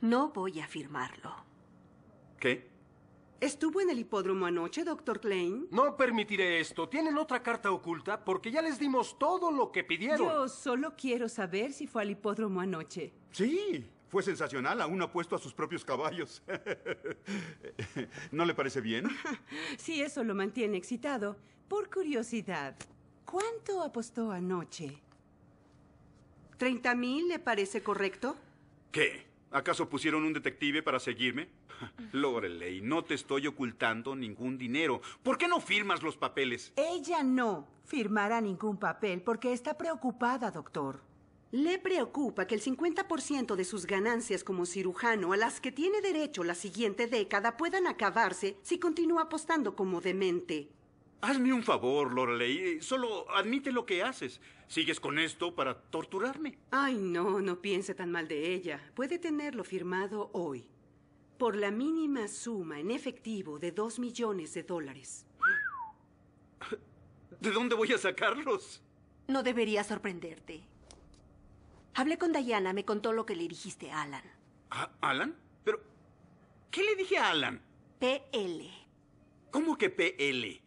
No voy a firmarlo. ¿Qué? ¿Estuvo en el hipódromo anoche, doctor Klein? No permitiré esto. Tienen otra carta oculta porque ya les dimos todo lo que pidieron. Yo solo quiero saber si fue al hipódromo anoche. Sí, fue sensacional, aún apuesto a sus propios caballos. ¿No le parece bien? sí, eso lo mantiene excitado. Por curiosidad, ¿cuánto apostó anoche? Treinta mil le parece correcto? ¿Qué? ¿Acaso pusieron un detective para seguirme? Lorelei, no te estoy ocultando ningún dinero. ¿Por qué no firmas los papeles? Ella no firmará ningún papel porque está preocupada, doctor. Le preocupa que el 50% de sus ganancias como cirujano a las que tiene derecho la siguiente década puedan acabarse si continúa apostando como demente. Hazme un favor, Lorelei. Solo admite lo que haces. Sigues con esto para torturarme. Ay, no, no piense tan mal de ella. Puede tenerlo firmado hoy. Por la mínima suma en efectivo de dos millones de dólares. ¿De dónde voy a sacarlos? No debería sorprenderte. Hablé con Diana, me contó lo que le dijiste a Alan. ¿A Alan? ¿Pero qué le dije a Alan? PL. ¿Cómo que PL?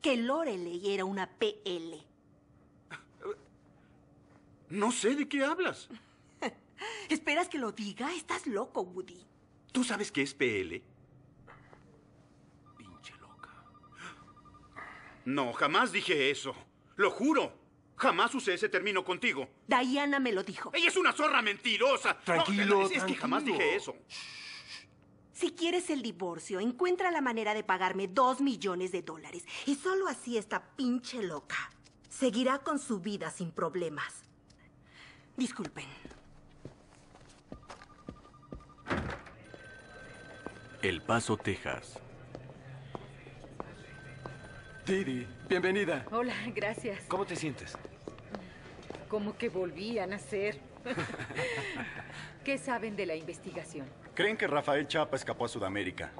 que Loreley era una PL. No sé de qué hablas. ¿Esperas que lo diga? Estás loco, Woody. ¿Tú sabes qué es PL? Pinche loca. No, jamás dije eso. Lo juro. Jamás usé ese término contigo. Diana me lo dijo. Ella es una zorra mentirosa. Tranquilo, es, es, que jamás dije eso. Si quieres el divorcio, encuentra la manera de pagarme dos millones de dólares. Y solo así esta pinche loca seguirá con su vida sin problemas. Disculpen. El Paso, Texas. Tidi, bienvenida. Hola, gracias. ¿Cómo te sientes? Como que volví a nacer. ¿Qué saben de la investigación? Creen que Rafael Chapa escapó a Sudamérica.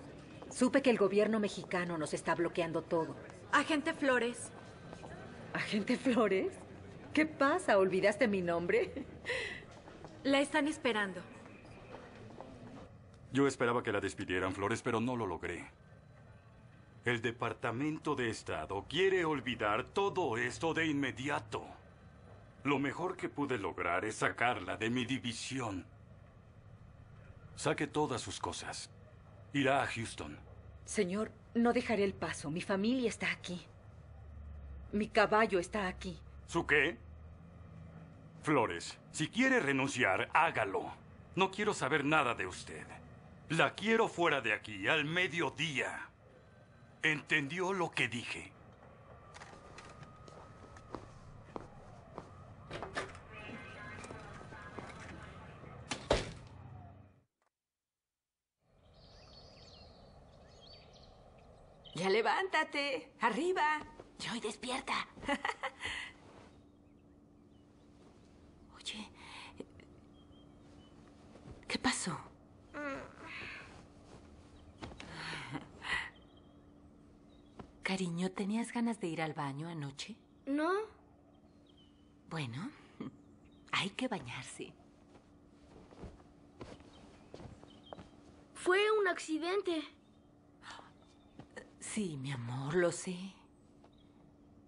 Supe que el gobierno mexicano nos está bloqueando todo. Agente Flores. ¿Agente Flores? ¿Qué pasa? ¿Olvidaste mi nombre? La están esperando. Yo esperaba que la despidieran, Flores, pero no lo logré. El Departamento de Estado quiere olvidar todo esto de inmediato. Lo mejor que pude lograr es sacarla de mi división. Saque todas sus cosas. Irá a Houston. Señor, no dejaré el paso. Mi familia está aquí. Mi caballo está aquí. ¿Su qué? Flores, si quiere renunciar, hágalo. No quiero saber nada de usted. La quiero fuera de aquí, al mediodía. ¿Entendió lo que dije? levántate. Arriba. y despierta. Oye, ¿qué pasó? Cariño, ¿tenías ganas de ir al baño anoche? No. Bueno, hay que bañarse. Fue un accidente. Sí, mi amor, lo sé.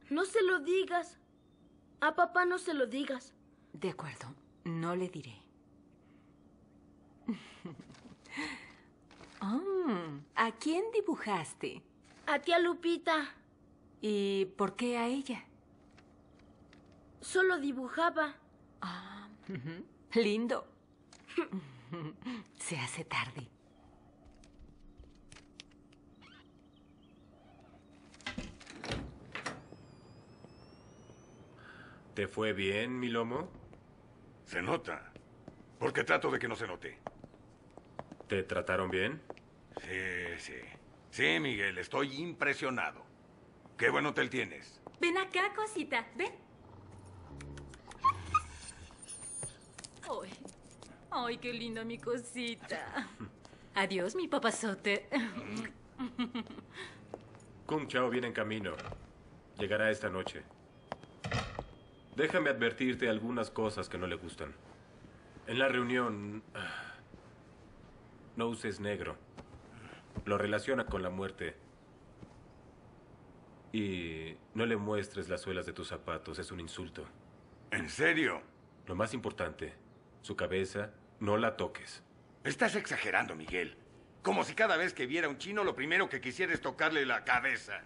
No se lo digas. A papá no se lo digas. De acuerdo, no le diré. Ah, ¿A quién dibujaste? A tía Lupita. ¿Y por qué a ella? Solo dibujaba. Ah, lindo. Se hace tarde. ¿Te fue bien, mi lomo? Se nota. Porque trato de que no se note. ¿Te trataron bien? Sí, sí. Sí, Miguel, estoy impresionado. Qué buen hotel tienes. Ven acá, cosita. Ven. Ay, ay qué linda mi cosita. Adiós, mi papazote. Kung Chao viene en camino. Llegará esta noche. Déjame advertirte algunas cosas que no le gustan. En la reunión, ah, no uses negro. Lo relaciona con la muerte. Y no le muestres las suelas de tus zapatos, es un insulto. ¿En serio? Lo más importante, su cabeza, no la toques. Estás exagerando, Miguel. Como si cada vez que viera un chino lo primero que quisiera es tocarle la cabeza.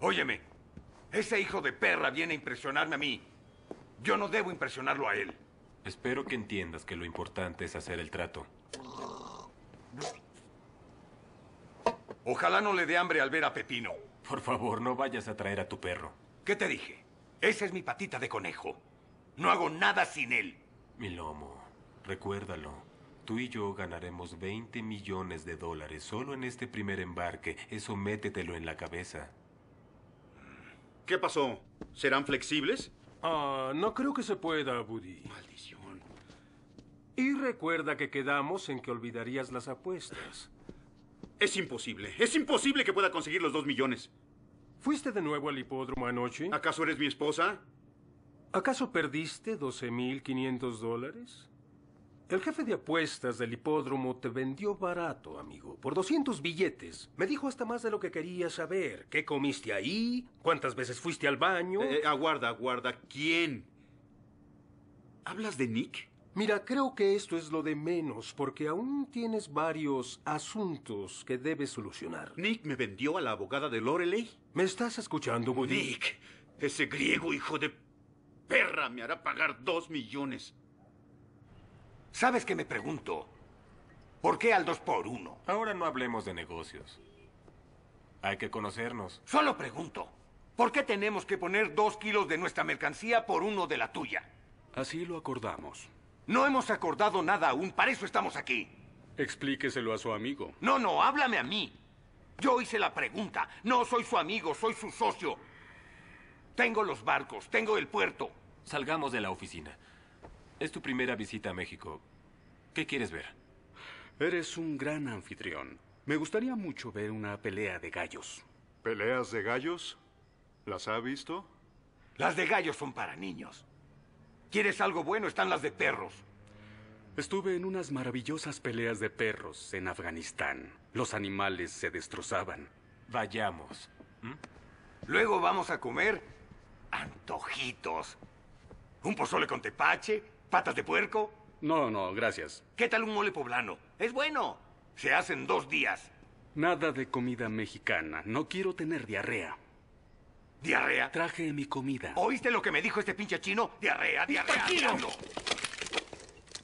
Óyeme, ese hijo de perra viene a impresionarme a mí. Yo no debo impresionarlo a él. Espero que entiendas que lo importante es hacer el trato. Ojalá no le dé hambre al ver a Pepino. Por favor, no vayas a traer a tu perro. ¿Qué te dije? Esa es mi patita de conejo. No hago nada sin él. Mi lomo, recuérdalo. Tú y yo ganaremos 20 millones de dólares solo en este primer embarque. Eso métetelo en la cabeza. ¿Qué pasó? ¿Serán flexibles? Ah, no creo que se pueda, Buddy. Maldición. Y recuerda que quedamos en que olvidarías las apuestas. Es imposible. Es imposible que pueda conseguir los dos millones. ¿Fuiste de nuevo al hipódromo anoche? ¿Acaso eres mi esposa? ¿Acaso perdiste 12.500 dólares? El jefe de apuestas del hipódromo te vendió barato, amigo, por 200 billetes. Me dijo hasta más de lo que quería saber. ¿Qué comiste ahí? ¿Cuántas veces fuiste al baño? Eh, eh, aguarda, aguarda. ¿Quién? ¿Hablas de Nick? Mira, creo que esto es lo de menos, porque aún tienes varios asuntos que debes solucionar. ¿Nick me vendió a la abogada de Loreley? ¿Me estás escuchando, Woody? Nick, ese griego hijo de perra me hará pagar dos millones. ¿Sabes qué me pregunto? ¿Por qué al dos por uno? Ahora no hablemos de negocios. Hay que conocernos. Solo pregunto. ¿Por qué tenemos que poner dos kilos de nuestra mercancía por uno de la tuya? Así lo acordamos. No hemos acordado nada aún, para eso estamos aquí. Explíqueselo a su amigo. No, no, háblame a mí. Yo hice la pregunta. No soy su amigo, soy su socio. Tengo los barcos, tengo el puerto. Salgamos de la oficina. Es tu primera visita a México. ¿Qué quieres ver? Eres un gran anfitrión. Me gustaría mucho ver una pelea de gallos. ¿Peleas de gallos? ¿Las ha visto? Las de gallos son para niños. ¿Quieres algo bueno? Están las de perros. Estuve en unas maravillosas peleas de perros en Afganistán. Los animales se destrozaban. Vayamos. ¿Mm? Luego vamos a comer antojitos. Un pozole con tepache ¿Patas de puerco? No, no, gracias. ¿Qué tal un mole poblano? Es bueno. Se hacen dos días. Nada de comida mexicana. No quiero tener diarrea. ¿Diarrea? Traje mi comida. ¿Oíste lo que me dijo este pinche chino? Diarrea, diarrea. ¡Tranquilo!